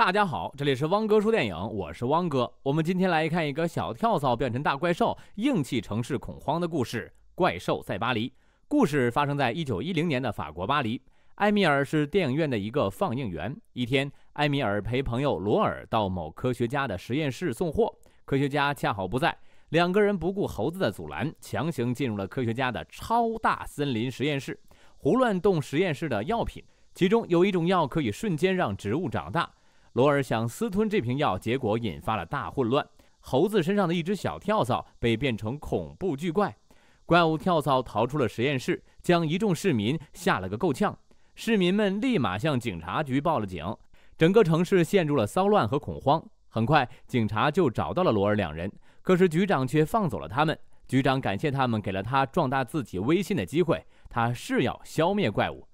大家好，这里是汪哥说电影，我是汪哥。我们今天来看一个小跳蚤变成大怪兽，硬气城市恐慌的故事，《怪兽在巴黎》。故事发生在一九一零年的法国巴黎。埃米尔是电影院的一个放映员。一天，埃米尔陪朋友罗尔到某科学家的实验室送货，科学家恰好不在，两个人不顾猴子的阻拦，强行进入了科学家的超大森林实验室，胡乱动实验室的药品，其中有一种药可以瞬间让植物长大。罗尔想私吞这瓶药，结果引发了大混乱。猴子身上的一只小跳蚤被变成恐怖巨怪，怪物跳蚤逃出了实验室，将一众市民吓了个够呛。市民们立马向警察局报了警，整个城市陷入了骚乱和恐慌。很快，警察就找到了罗尔两人，可是局长却放走了他们。局长感谢他们给了他壮大自己威信的机会，他是要消灭怪物。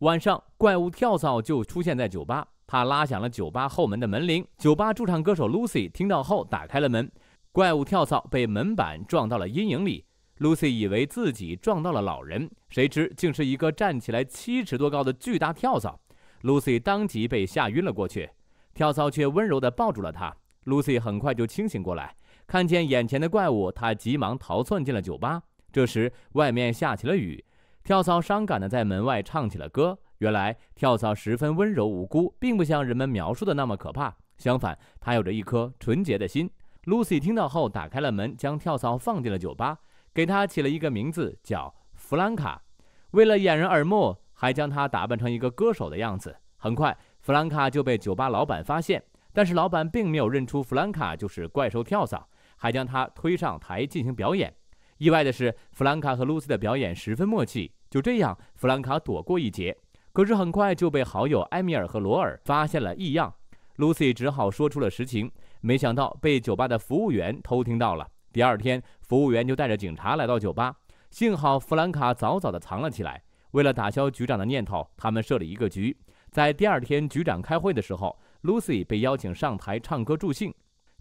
晚上，怪物跳蚤就出现在酒吧。他拉响了酒吧后门的门铃，酒吧驻唱歌手 Lucy 听到后打开了门。怪物跳蚤被门板撞到了阴影里，Lucy 以为自己撞到了老人，谁知竟是一个站起来七尺多高的巨大跳蚤，Lucy 当即被吓晕了过去。跳蚤却温柔地抱住了他，Lucy 很快就清醒过来，看见眼前的怪物，他急忙逃窜进了酒吧。这时外面下起了雨，跳蚤伤感地在门外唱起了歌。原来跳蚤十分温柔无辜，并不像人们描述的那么可怕。相反，它有着一颗纯洁的心。Lucy 听到后打开了门，将跳蚤放进了酒吧，给它起了一个名字叫弗兰卡。为了掩人耳目，还将它打扮成一个歌手的样子。很快，弗兰卡就被酒吧老板发现，但是老板并没有认出弗兰卡就是怪兽跳蚤，还将他推上台进行表演。意外的是，弗兰卡和 Lucy 的表演十分默契，就这样，弗兰卡躲过一劫。可是很快就被好友埃米尔和罗尔发现了异样，Lucy 只好说出了实情，没想到被酒吧的服务员偷听到了。第二天，服务员就带着警察来到酒吧，幸好弗兰卡早早的藏了起来。为了打消局长的念头，他们设了一个局，在第二天局长开会的时候，Lucy 被邀请上台唱歌助兴，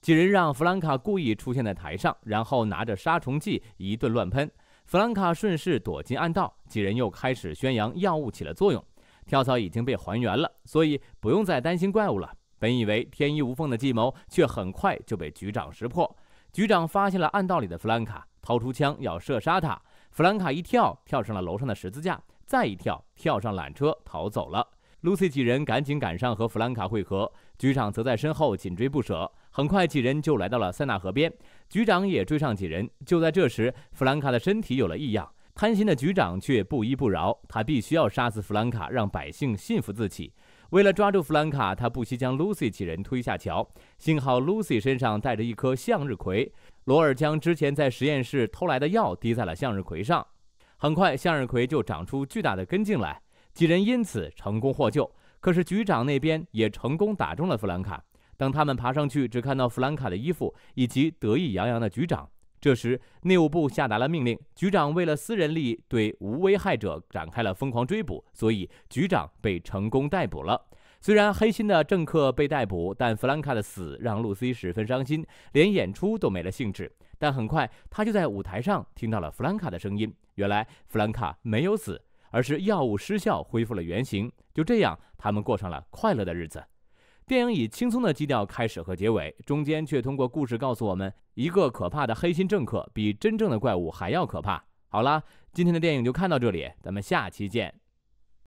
几人让弗兰卡故意出现在台上，然后拿着杀虫剂一顿乱喷，弗兰卡顺势躲进暗道，几人又开始宣扬药物起了作用。跳蚤已经被还原了，所以不用再担心怪物了。本以为天衣无缝的计谋，却很快就被局长识破。局长发现了暗道里的弗兰卡，掏出枪要射杀他。弗兰卡一跳，跳上了楼上的十字架，再一跳，跳上缆车逃走了。露西几人赶紧赶上和弗兰卡会合，局长则在身后紧追不舍。很快，几人就来到了塞纳河边，局长也追上几人。就在这时，弗兰卡的身体有了异样。贪心的局长却不依不饶，他必须要杀死弗兰卡，让百姓信服自己。为了抓住弗兰卡，他不惜将 Lucy 几人推下桥。幸好 Lucy 身上带着一颗向日葵，罗尔将之前在实验室偷来的药滴在了向日葵上，很快向日葵就长出巨大的根茎来，几人因此成功获救。可是局长那边也成功打中了弗兰卡，等他们爬上去，只看到弗兰卡的衣服以及得意洋洋的局长。这时，内务部下达了命令。局长为了私人利益，对无危害者展开了疯狂追捕，所以局长被成功逮捕了。虽然黑心的政客被逮捕，但弗兰卡的死让露西十分伤心，连演出都没了兴致。但很快，他就在舞台上听到了弗兰卡的声音。原来，弗兰卡没有死，而是药物失效，恢复了原形。就这样，他们过上了快乐的日子。电影以轻松的基调开始和结尾，中间却通过故事告诉我们。一个可怕的黑心政客，比真正的怪物还要可怕。好了，今天的电影就看到这里，咱们下期见。